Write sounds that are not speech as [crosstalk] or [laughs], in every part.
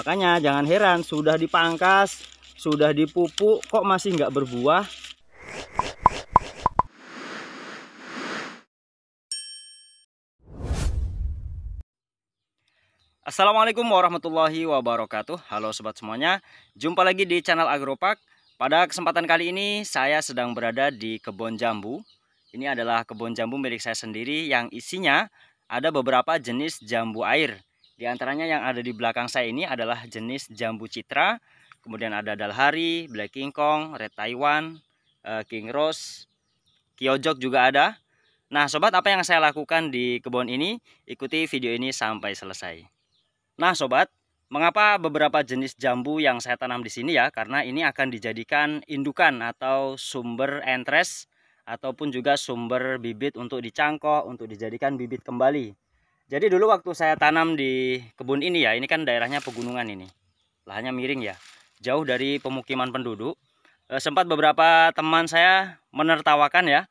Makanya jangan heran sudah dipangkas, sudah dipupuk kok masih nggak berbuah. Assalamualaikum warahmatullahi wabarakatuh Halo sobat semuanya Jumpa lagi di channel Agropak. Pada kesempatan kali ini saya sedang berada di kebun jambu Ini adalah kebun jambu milik saya sendiri Yang isinya ada beberapa jenis jambu air di antaranya yang ada di belakang saya ini adalah jenis jambu citra, kemudian ada dalhari, black king kong, red taiwan, eh, king rose, kiojok juga ada. Nah sobat apa yang saya lakukan di kebun ini? Ikuti video ini sampai selesai. Nah sobat, mengapa beberapa jenis jambu yang saya tanam di sini ya? Karena ini akan dijadikan indukan atau sumber entres ataupun juga sumber bibit untuk dicangkok, untuk dijadikan bibit kembali. Jadi dulu waktu saya tanam di kebun ini ya, ini kan daerahnya pegunungan ini. Lahannya miring ya, jauh dari pemukiman penduduk. E, sempat beberapa teman saya menertawakan ya,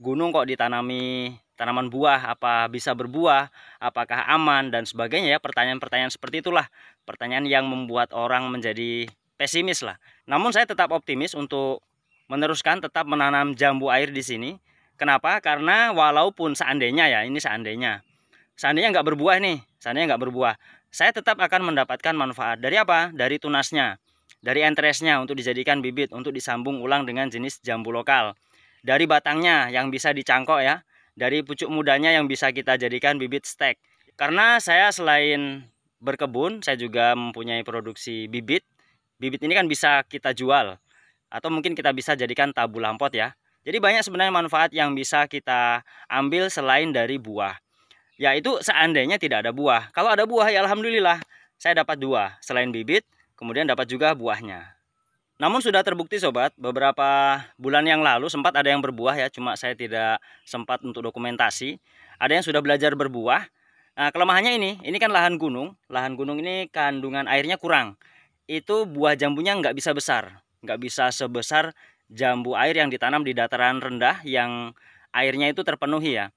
gunung kok ditanami tanaman buah, apa bisa berbuah, apakah aman dan sebagainya ya. Pertanyaan-pertanyaan seperti itulah, pertanyaan yang membuat orang menjadi pesimis lah. Namun saya tetap optimis untuk meneruskan tetap menanam jambu air di sini. Kenapa? Karena walaupun seandainya ya, ini seandainya seandainya nggak berbuah nih seandainya nggak berbuah saya tetap akan mendapatkan manfaat dari apa dari tunasnya dari entresnya untuk dijadikan bibit untuk disambung ulang dengan jenis jambu lokal dari batangnya yang bisa dicangkok ya dari pucuk mudanya yang bisa kita jadikan bibit stek karena saya selain berkebun saya juga mempunyai produksi bibit bibit ini kan bisa kita jual atau mungkin kita bisa jadikan tabu lampot ya jadi banyak sebenarnya manfaat yang bisa kita ambil selain dari buah Ya itu seandainya tidak ada buah. Kalau ada buah ya alhamdulillah saya dapat dua selain bibit kemudian dapat juga buahnya. Namun sudah terbukti sobat, beberapa bulan yang lalu sempat ada yang berbuah ya, cuma saya tidak sempat untuk dokumentasi. Ada yang sudah belajar berbuah. Nah, kelemahannya ini, ini kan lahan gunung. Lahan gunung ini kandungan airnya kurang. Itu buah jambunya nggak bisa besar. Nggak bisa sebesar jambu air yang ditanam di dataran rendah yang airnya itu terpenuhi ya.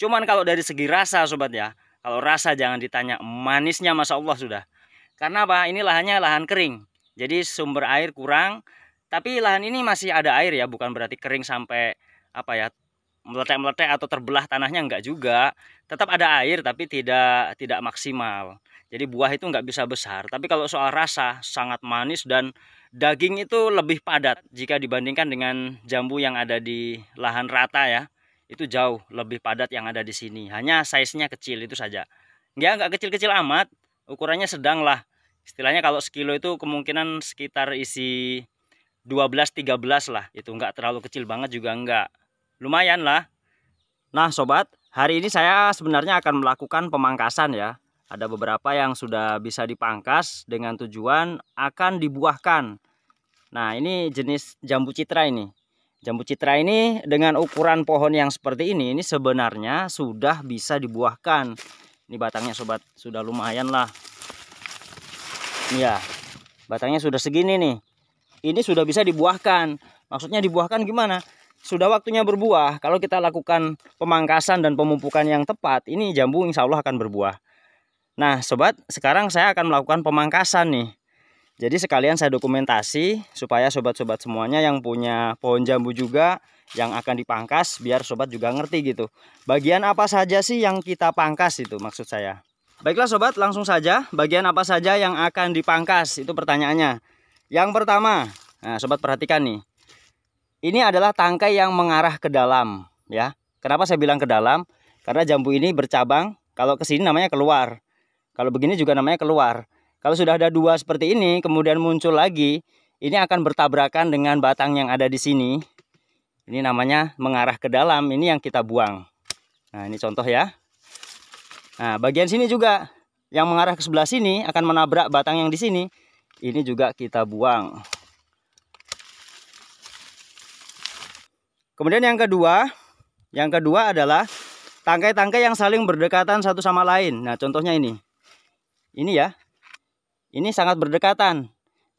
Cuman kalau dari segi rasa sobat ya, kalau rasa jangan ditanya, manisnya masa Allah sudah. Karena apa? Ini lahannya lahan kering, jadi sumber air kurang. Tapi lahan ini masih ada air ya, bukan berarti kering sampai apa ya meletek-meletek atau terbelah tanahnya enggak juga. Tetap ada air tapi tidak tidak maksimal. Jadi buah itu enggak bisa besar. Tapi kalau soal rasa sangat manis dan daging itu lebih padat jika dibandingkan dengan jambu yang ada di lahan rata ya itu jauh lebih padat yang ada di sini hanya size-nya kecil itu saja dia nggak kecil-kecil amat ukurannya sedang lah istilahnya kalau sekilo itu kemungkinan sekitar isi 12-13 lah itu nggak terlalu kecil banget juga nggak lumayan lah nah sobat hari ini saya sebenarnya akan melakukan pemangkasan ya ada beberapa yang sudah bisa dipangkas dengan tujuan akan dibuahkan nah ini jenis jambu citra ini Jambu citra ini dengan ukuran pohon yang seperti ini, ini sebenarnya sudah bisa dibuahkan. Ini batangnya sobat, sudah lumayan lah. Iya, batangnya sudah segini nih. Ini sudah bisa dibuahkan. Maksudnya dibuahkan gimana? Sudah waktunya berbuah. Kalau kita lakukan pemangkasan dan pemupukan yang tepat, ini jambu insya Allah akan berbuah. Nah sobat, sekarang saya akan melakukan pemangkasan nih. Jadi sekalian saya dokumentasi supaya sobat-sobat semuanya yang punya pohon jambu juga yang akan dipangkas biar sobat juga ngerti gitu. Bagian apa saja sih yang kita pangkas itu maksud saya. Baiklah sobat langsung saja bagian apa saja yang akan dipangkas itu pertanyaannya. Yang pertama, nah sobat perhatikan nih. Ini adalah tangkai yang mengarah ke dalam ya. Kenapa saya bilang ke dalam? Karena jambu ini bercabang, kalau kesini namanya keluar. Kalau begini juga namanya keluar. Kalau sudah ada dua seperti ini, kemudian muncul lagi, ini akan bertabrakan dengan batang yang ada di sini. Ini namanya mengarah ke dalam, ini yang kita buang. Nah, ini contoh ya. Nah, bagian sini juga yang mengarah ke sebelah sini akan menabrak batang yang di sini. Ini juga kita buang. Kemudian yang kedua, yang kedua adalah tangkai-tangkai yang saling berdekatan satu sama lain. Nah, contohnya ini. Ini ya, ini sangat berdekatan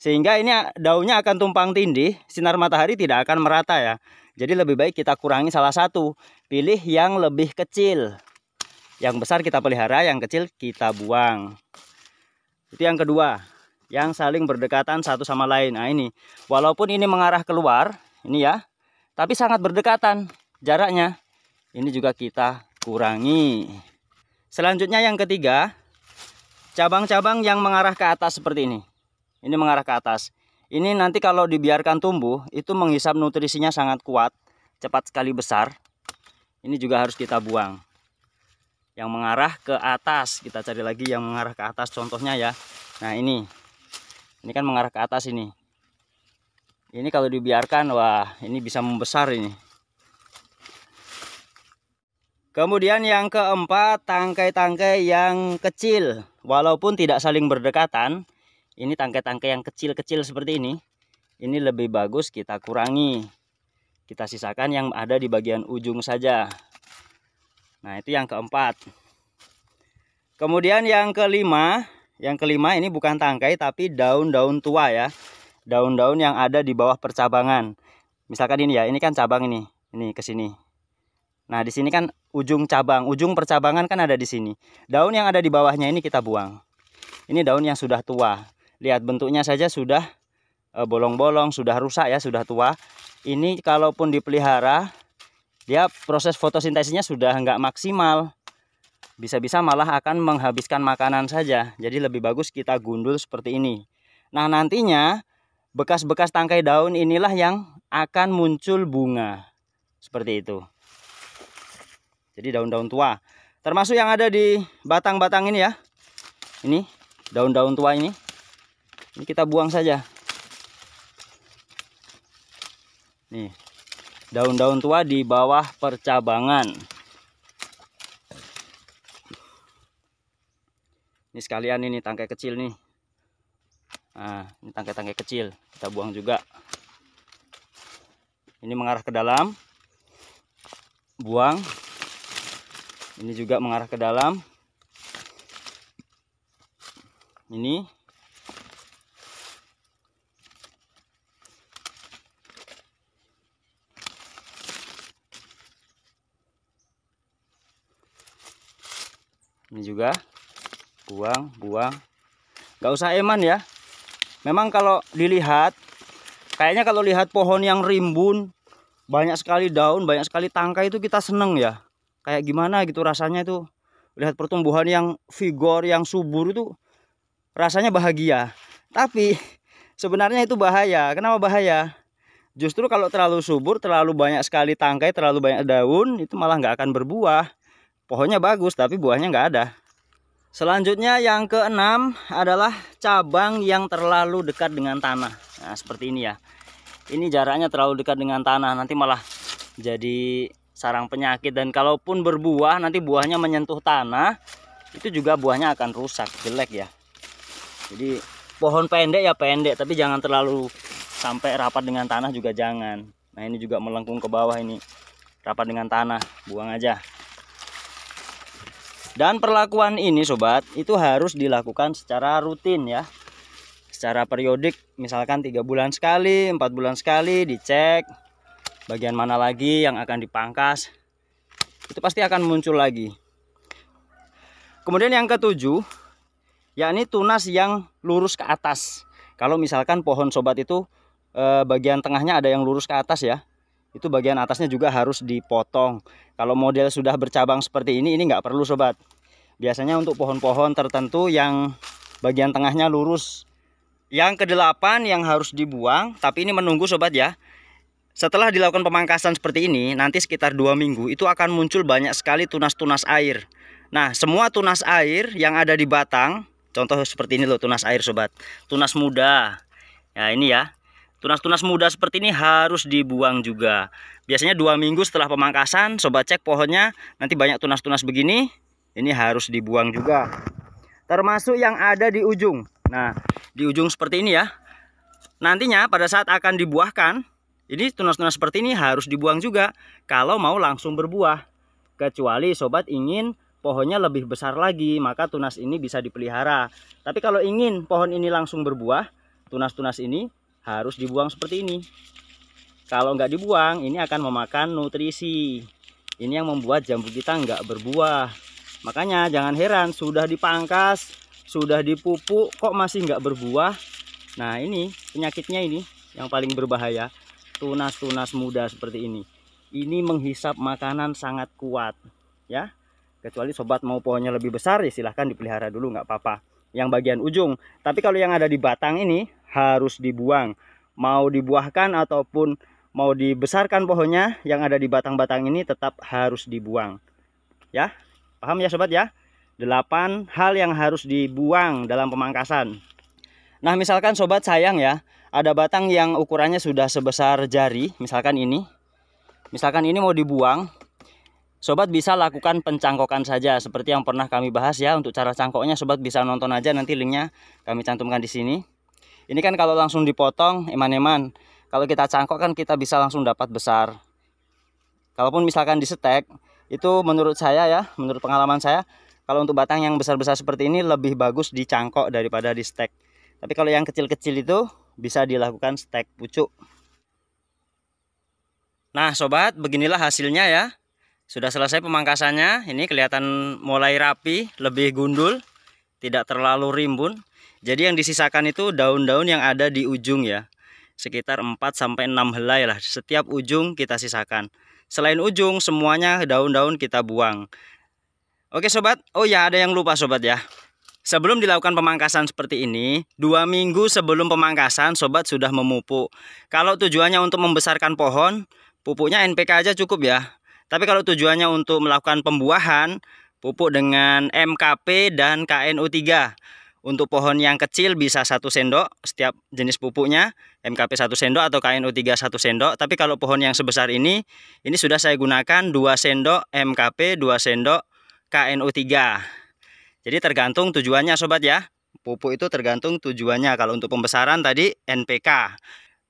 sehingga ini daunnya akan tumpang tindih sinar matahari tidak akan merata ya jadi lebih baik kita kurangi salah satu pilih yang lebih kecil yang besar kita pelihara yang kecil kita buang itu yang kedua yang saling berdekatan satu sama lain nah ini walaupun ini mengarah keluar ini ya tapi sangat berdekatan jaraknya ini juga kita kurangi selanjutnya yang ketiga cabang-cabang yang mengarah ke atas seperti ini ini mengarah ke atas ini nanti kalau dibiarkan tumbuh itu menghisap nutrisinya sangat kuat cepat sekali besar ini juga harus kita buang yang mengarah ke atas kita cari lagi yang mengarah ke atas contohnya ya nah ini ini kan mengarah ke atas ini ini kalau dibiarkan wah ini bisa membesar ini Kemudian yang keempat, tangkai-tangkai yang kecil. Walaupun tidak saling berdekatan, ini tangkai-tangkai yang kecil-kecil seperti ini. Ini lebih bagus kita kurangi. Kita sisakan yang ada di bagian ujung saja. Nah, itu yang keempat. Kemudian yang kelima, yang kelima ini bukan tangkai tapi daun-daun tua ya. Daun-daun yang ada di bawah percabangan. Misalkan ini ya, ini kan cabang ini. Ini kesini. Nah, di sini kan ujung cabang, ujung percabangan kan ada di sini. Daun yang ada di bawahnya ini kita buang. Ini daun yang sudah tua. Lihat bentuknya saja sudah eh, bolong-bolong, sudah rusak ya, sudah tua. Ini kalaupun dipelihara, dia proses fotosintesisnya sudah nggak maksimal. Bisa-bisa malah akan menghabiskan makanan saja. Jadi lebih bagus kita gundul seperti ini. Nah, nantinya bekas-bekas tangkai daun inilah yang akan muncul bunga. Seperti itu. Jadi daun-daun tua. Termasuk yang ada di batang-batang ini ya. Ini daun-daun tua ini. Ini kita buang saja. Nih. Daun-daun tua di bawah percabangan. Ini sekalian ini tangkai kecil nih. Nah, ini tangkai-tangkai kecil kita buang juga. Ini mengarah ke dalam. Buang ini juga mengarah ke dalam ini ini juga buang buang nggak usah eman ya memang kalau dilihat kayaknya kalau lihat pohon yang rimbun banyak sekali daun banyak sekali tangkai itu kita seneng ya kayak gimana gitu rasanya itu lihat pertumbuhan yang vigor yang subur itu rasanya bahagia tapi [laughs] sebenarnya itu bahaya kenapa bahaya justru kalau terlalu subur terlalu banyak sekali tangkai terlalu banyak daun itu malah nggak akan berbuah pohonnya bagus tapi buahnya nggak ada selanjutnya yang keenam adalah cabang yang terlalu dekat dengan tanah nah seperti ini ya ini jaraknya terlalu dekat dengan tanah nanti malah jadi sarang penyakit dan kalaupun berbuah nanti buahnya menyentuh tanah itu juga buahnya akan rusak jelek ya jadi pohon pendek ya pendek tapi jangan terlalu sampai rapat dengan tanah juga jangan nah ini juga melengkung ke bawah ini rapat dengan tanah buang aja dan perlakuan ini sobat itu harus dilakukan secara rutin ya secara periodik misalkan tiga bulan sekali empat bulan sekali dicek bagian mana lagi yang akan dipangkas itu pasti akan muncul lagi kemudian yang ketujuh yakni tunas yang lurus ke atas kalau misalkan pohon sobat itu eh, bagian tengahnya ada yang lurus ke atas ya itu bagian atasnya juga harus dipotong kalau model sudah bercabang seperti ini ini nggak perlu sobat biasanya untuk pohon-pohon tertentu yang bagian tengahnya lurus yang kedelapan yang harus dibuang tapi ini menunggu sobat ya setelah dilakukan pemangkasan seperti ini, nanti sekitar dua minggu itu akan muncul banyak sekali tunas-tunas air. Nah, semua tunas air yang ada di batang, contoh seperti ini loh tunas air sobat, tunas muda. Ya ini ya, tunas-tunas muda seperti ini harus dibuang juga. Biasanya dua minggu setelah pemangkasan, sobat cek pohonnya, nanti banyak tunas-tunas begini, ini harus dibuang juga. Termasuk yang ada di ujung. Nah, di ujung seperti ini ya. Nantinya pada saat akan dibuahkan, jadi tunas-tunas seperti ini harus dibuang juga kalau mau langsung berbuah. Kecuali sobat ingin pohonnya lebih besar lagi, maka tunas ini bisa dipelihara. Tapi kalau ingin pohon ini langsung berbuah, tunas-tunas ini harus dibuang seperti ini. Kalau nggak dibuang, ini akan memakan nutrisi. Ini yang membuat jambu kita nggak berbuah. Makanya jangan heran, sudah dipangkas, sudah dipupuk, kok masih nggak berbuah. Nah ini penyakitnya ini yang paling berbahaya tunas-tunas muda seperti ini ini menghisap makanan sangat kuat ya kecuali sobat mau pohonnya lebih besar ya silahkan dipelihara dulu nggak apa-apa yang bagian ujung tapi kalau yang ada di batang ini harus dibuang mau dibuahkan ataupun mau dibesarkan pohonnya yang ada di batang-batang ini tetap harus dibuang ya paham ya sobat ya Delapan hal yang harus dibuang dalam pemangkasan nah misalkan sobat sayang ya ada batang yang ukurannya sudah sebesar jari misalkan ini misalkan ini mau dibuang sobat bisa lakukan pencangkokan saja seperti yang pernah kami bahas ya untuk cara cangkoknya sobat bisa nonton aja nanti linknya kami cantumkan di sini ini kan kalau langsung dipotong eman-eman kalau kita cangkok kan kita bisa langsung dapat besar kalaupun misalkan di stek, itu menurut saya ya menurut pengalaman saya kalau untuk batang yang besar-besar seperti ini lebih bagus dicangkok daripada di stek tapi kalau yang kecil-kecil itu bisa dilakukan stek pucuk. Nah sobat beginilah hasilnya ya. Sudah selesai pemangkasannya. Ini kelihatan mulai rapi, lebih gundul, tidak terlalu rimbun. Jadi yang disisakan itu daun-daun yang ada di ujung ya. Sekitar 4 sampai 6 helai lah setiap ujung kita sisakan. Selain ujung semuanya daun-daun kita buang. Oke sobat, oh ya ada yang lupa sobat ya. Sebelum dilakukan pemangkasan seperti ini, dua minggu sebelum pemangkasan sobat sudah memupuk. Kalau tujuannya untuk membesarkan pohon, pupuknya NPK aja cukup ya. Tapi kalau tujuannya untuk melakukan pembuahan, pupuk dengan MKP dan kno 3 Untuk pohon yang kecil bisa satu sendok setiap jenis pupuknya, MKP satu sendok atau kno 3 satu sendok. Tapi kalau pohon yang sebesar ini, ini sudah saya gunakan dua sendok MKP, dua sendok kno 3 jadi tergantung tujuannya sobat ya. Pupuk itu tergantung tujuannya. Kalau untuk pembesaran tadi NPK.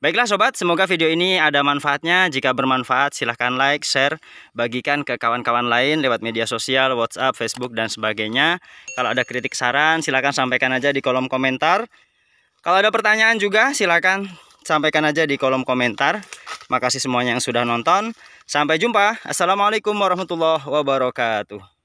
Baiklah sobat, semoga video ini ada manfaatnya. Jika bermanfaat silahkan like, share, bagikan ke kawan-kawan lain lewat media sosial, WhatsApp, Facebook, dan sebagainya. Kalau ada kritik saran silahkan sampaikan aja di kolom komentar. Kalau ada pertanyaan juga silahkan sampaikan aja di kolom komentar. Makasih semuanya yang sudah nonton. Sampai jumpa. Assalamualaikum warahmatullahi wabarakatuh.